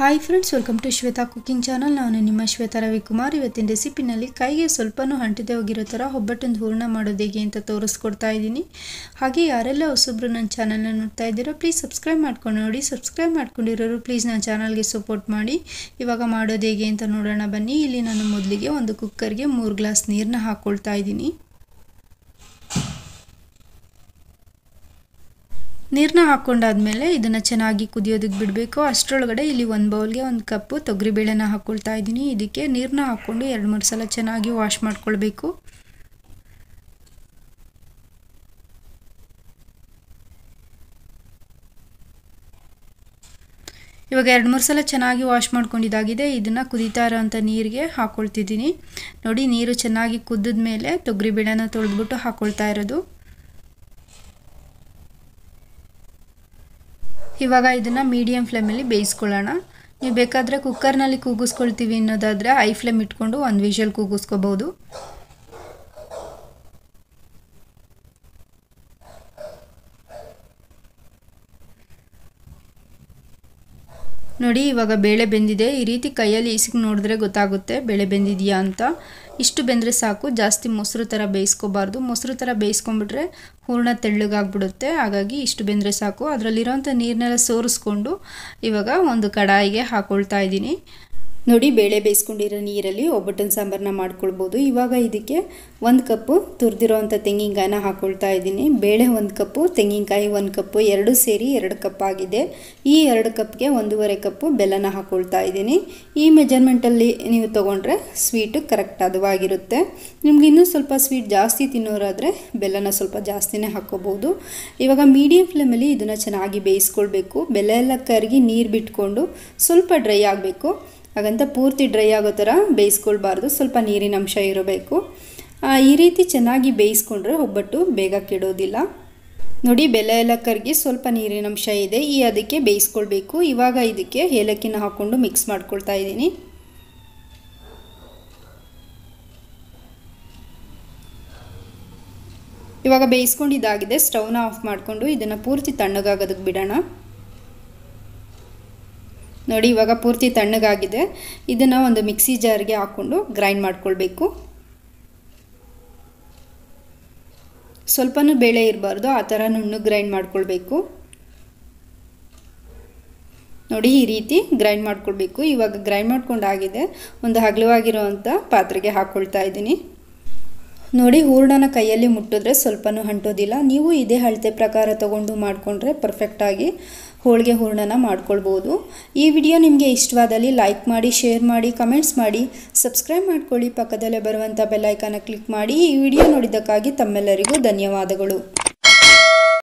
hi friends welcome to Shweta cooking channel ನಾನು ನಿಮ್ಮ ಶ್ವೇತಾ ರವಿಕುಮಾರ್ ಇವತ್ತಿನ ರೆಸಿಪಿನಲ್ಲಿ ಕೈಗೆ ಸ್ವಲ್ಪನೂ ಹಂಟಿದೆ ಹೋಗಿರೋ ಥರ ಒಬ್ಬಟ್ಟೊಂದು ಹೂರ್ಣ ಮಾಡೋದು ಹೇಗೆ ಅಂತ ತೋರಿಸ್ಕೊಡ್ತಾ ಇದ್ದೀನಿ ಹಾಗೆ ಯಾರೆಲ್ಲ ಹೊಸೊಬ್ಬರು ನನ್ನ ಚಾನಲ್ನ ನೋಡ್ತಾ ಇದ್ದೀರೋ ಪ್ಲೀಸ್ ಸಬ್ಸ್ಕ್ರೈಬ್ ಮಾಡ್ಕೊಂಡು ನೋಡಿ ಸಬ್ಸ್ಕ್ರೈಬ್ ಮಾಡ್ಕೊಂಡಿರೋರು ಪ್ಲೀಸ್ ನನ್ನ ಚಾನಲ್ಗೆ ಸಪೋರ್ಟ್ ಮಾಡಿ ಇವಾಗ ಮಾಡೋದು ಹೇಗೆ ಅಂತ ನೋಡೋಣ ಬನ್ನಿ ಇಲ್ಲಿ ನಾನು ಮೊದಲಿಗೆ ಒಂದು ಕುಕ್ಕರ್ಗೆ ಮೂರು ಗ್ಲಾಸ್ ನೀರನ್ನ ಹಾಕ್ಕೊಳ್ತಾ ಇದ್ದೀನಿ ನೀರನ್ನ ಹಾಕೊಂಡಾದ್ಮೇಲೆ ಇದನ್ನ ಚೆನ್ನಾಗಿ ಕುದಿಯೋದಕ್ಕೆ ಬಿಡಬೇಕು ಅಷ್ಟರೊಳಗಡೆ ಇಲ್ಲಿ ಒಂದು ಬೌಲ್ಗೆ ಒಂದು ಕಪ್ಪು ತೊಗರಿಬೇಳೆನ ಹಾಕೊಳ್ತಾ ಇದ್ದೀನಿ ಇದಕ್ಕೆ ನೀರನ್ನ ಹಾಕ್ಕೊಂಡು ಎರಡು ಮೂರು ಸಲ ಚೆನ್ನಾಗಿ ವಾಶ್ ಮಾಡ್ಕೊಳ್ಬೇಕು ಇವಾಗ ಎರಡು ಮೂರು ಸಲ ಚೆನ್ನಾಗಿ ವಾಶ್ ಮಾಡ್ಕೊಂಡಿದ್ದಾಗಿದೆ ಇದನ್ನು ಕುದೀತಾ ಇರೋಂಥ ನೀರಿಗೆ ಹಾಕ್ಕೊಳ್ತಿದ್ದೀನಿ ನೋಡಿ ನೀರು ಚೆನ್ನಾಗಿ ಕುದಿದ್ಮೇಲೆ ಮೇಲೆ ತೊಗರಿಬೇಳೆನ ತೊಳೆದ್ಬಿಟ್ಟು ಹಾಕ್ಕೊಳ್ತಾ ಇರೋದು ಇವಾಗ ಇದನ್ನು ಮೀಡಿಯಮ್ ಫ್ಲೇಮಲ್ಲಿ ಬೇಯಿಸ್ಕೊಳ್ಳೋಣ ನೀವು ಬೇಕಾದರೆ ಕುಕ್ಕರ್ನಲ್ಲಿ ಕೂಗಿಸ್ಕೊಳ್ತೀವಿ ಅನ್ನೋದಾದರೆ ಐ ಫ್ಲೇಮ್ ಇಟ್ಕೊಂಡು ಒಂದು ವಿಷಲ್ ಕೂಗಿಸ್ಕೋಬೋದು ನೋಡಿ ಇವಾಗ ಬೇಳೆ ಬೆಂದಿದೆ ಈ ರೀತಿ ಕೈಯಲ್ಲಿ ಇಸಿಗೆ ನೋಡಿದ್ರೆ ಗೊತ್ತಾಗುತ್ತೆ ಬೇಳೆ ಬೆಂದಿದೆಯಾ ಅಂತ ಇಷ್ಟು ಬೆಂದರೆ ಸಾಕು ಜಾಸ್ತಿ ಮೊಸರು ಥರ ಬೇಯಿಸ್ಕೋಬಾರ್ದು ಮೊಸರು ಥರ ಬೇಯಿಸ್ಕೊಂಬಿಟ್ರೆ ಹೂರ್ಣ ತೆಳ್ಳಗಾಗ್ಬಿಡುತ್ತೆ ಹಾಗಾಗಿ ಇಷ್ಟು ಬೆಂದರೆ ಸಾಕು ಅದರಲ್ಲಿರೋಂಥ ನೀರನ್ನೆಲ್ಲ ಸೋರಿಸ್ಕೊಂಡು ಇವಾಗ ಒಂದು ಕಡಾಯಿಗೆ ಹಾಕ್ಕೊಳ್ತಾ ಇದ್ದೀನಿ ನೋಡಿ ಬೇಳೆ ಬೇಯಿಸ್ಕೊಂಡಿರೋ ನೀರಲ್ಲಿ ಒಬ್ಬಟ್ಟಿನ ಸಾಂಬಾರನ್ನ ಮಾಡ್ಕೊಳ್ಬೋದು ಇವಾಗ ಇದಕ್ಕೆ ಒಂದು ಕಪ್ಪು ತುರಿದಿರೋ ಅಂಥ ತೆಂಗಿನಕಾಯಿನ ಹಾಕ್ಕೊಳ್ತಾ ಇದ್ದೀನಿ ಬೇಳೆ ಒಂದು ಕಪ್ಪು ತೆಂಗಿನಕಾಯಿ ಒಂದು ಕಪ್ಪು ಎರಡು ಸೇರಿ ಎರಡು ಕಪ್ ಆಗಿದೆ ಈ ಎರಡು ಕಪ್ಗೆ ಒಂದೂವರೆ ಕಪ್ಪು ಬೆಲ್ಲನ ಹಾಕ್ಕೊಳ್ತಾ ಇದ್ದೀನಿ ಈ ಮೆಜರ್ಮೆಂಟಲ್ಲಿ ನೀವು ತೊಗೊಂಡ್ರೆ ಸ್ವೀಟು ಕರೆಕ್ಟ್ ಅದುವಾಗಿರುತ್ತೆ ನಿಮ್ಗೆ ಇನ್ನೂ ಸ್ವಲ್ಪ ಸ್ವೀಟ್ ಜಾಸ್ತಿ ತಿನ್ನೋರಾದರೆ ಬೆಲ್ಲನ ಸ್ವಲ್ಪ ಜಾಸ್ತಿನೇ ಹಾಕ್ಕೋಬೋದು ಇವಾಗ ಮೀಡಿಯಂ ಫ್ಲೇಮಲ್ಲಿ ಇದನ್ನು ಚೆನ್ನಾಗಿ ಬೇಯಿಸ್ಕೊಳ್ಬೇಕು ಬೆಲ್ಲ ಎಲ್ಲ ಕರಗಿ ನೀರು ಬಿಟ್ಕೊಂಡು ಸ್ವಲ್ಪ ಡ್ರೈ ಆಗಬೇಕು ಹಾಗಂತ ಪೂರ್ತಿ ಡ್ರೈ ಆಗೋ ಥರ ಬೇಯಿಸ್ಕೊಳ್ಬಾರ್ದು ಸ್ವಲ್ಪ ನೀರಿನ ಅಂಶ ಇರಬೇಕು ಈ ರೀತಿ ಚೆನ್ನಾಗಿ ಬೇಯಿಸ್ಕೊಂಡ್ರೆ ಒಬ್ಬಟ್ಟು ಬೇಗ ಕೆಡೋದಿಲ್ಲ ನೋಡಿ ಬೆಲೆ ಎಲ್ಲ ಕರಗಿ ಸ್ವಲ್ಪ ನೀರಿನ ಅಂಶ ಇದೆ ಈ ಅದಕ್ಕೆ ಬೇಯಿಸ್ಕೊಳ್ಬೇಕು ಇವಾಗ ಇದಕ್ಕೆ ಏಲಕ್ಕಿನ ಹಾಕ್ಕೊಂಡು ಮಿಕ್ಸ್ ಮಾಡ್ಕೊಳ್ತಾ ಇದ್ದೀನಿ ಇವಾಗ ಬೇಯಿಸ್ಕೊಂಡು ಇದಾಗಿದೆ ಸ್ಟವ್ನ ಆಫ್ ಮಾಡಿಕೊಂಡು ಇದನ್ನು ಪೂರ್ತಿ ತಣ್ಣಗಾಗೋದಕ್ಕೆ ಬಿಡೋಣ ನೋಡಿ ಇವಾಗ ಪೂರ್ತಿ ತಣ್ಣಗಾಗಿದೆ ಇದನ್ನು ಒಂದು ಮಿಕ್ಸಿ ಜಾರ್ಗೆ ಹಾಕ್ಕೊಂಡು ಗ್ರೈಂಡ್ ಮಾಡ್ಕೊಳ್ಬೇಕು ಸ್ವಲ್ಪನೂ ಬೇಳೆ ಇರಬಾರ್ದು ಆ ಥರ ನುಣ್ಣು ಗ್ರೈಂಡ್ ಮಾಡ್ಕೊಳ್ಬೇಕು ನೋಡಿ ಈ ರೀತಿ ಗ್ರೈಂಡ್ ಮಾಡ್ಕೊಳ್ಬೇಕು ಇವಾಗ ಗ್ರೈಂಡ್ ಮಾಡ್ಕೊಂಡಾಗಿದೆ ಒಂದು ಹಗಲವಾಗಿರುವಂಥ ಪಾತ್ರೆಗೆ ಹಾಕ್ಕೊಳ್ತಾ ಇದ್ದೀನಿ ನೋಡಿ ಹೂರ್ಣನ ಕೈಯಲ್ಲಿ ಮುಟ್ಟಿದ್ರೆ ಸ್ವಲ್ಪನೂ ಅಂಟೋದಿಲ್ಲ ನೀವು ಇದೇ ಅಳತೆ ಪ್ರಕಾರ ತಗೊಂಡು ಮಾಡಿಕೊಂಡ್ರೆ ಪರ್ಫೆಕ್ಟಾಗಿ ಹೋಳಿಗೆ ಹೂರ್ಣನ ಮಾಡ್ಕೊಳ್ಬೋದು ಈ ವಿಡಿಯೋ ನಿಮಗೆ ಇಷ್ಟವಾದಲ್ಲಿ ಲೈಕ್ ಮಾಡಿ ಶೇರ್ ಮಾಡಿ ಕಮೆಂಟ್ಸ್ ಮಾಡಿ ಸಬ್ಸ್ಕ್ರೈಬ್ ಮಾಡ್ಕೊಳ್ಳಿ ಪಕ್ಕದಲ್ಲೇ ಬರುವಂಥ ಬೆಲ್ಲೈಕನ ಕ್ಲಿಕ್ ಮಾಡಿ ಈ ವಿಡಿಯೋ ನೋಡಿದ್ದಕ್ಕಾಗಿ ತಮ್ಮೆಲ್ಲರಿಗೂ ಧನ್ಯವಾದಗಳು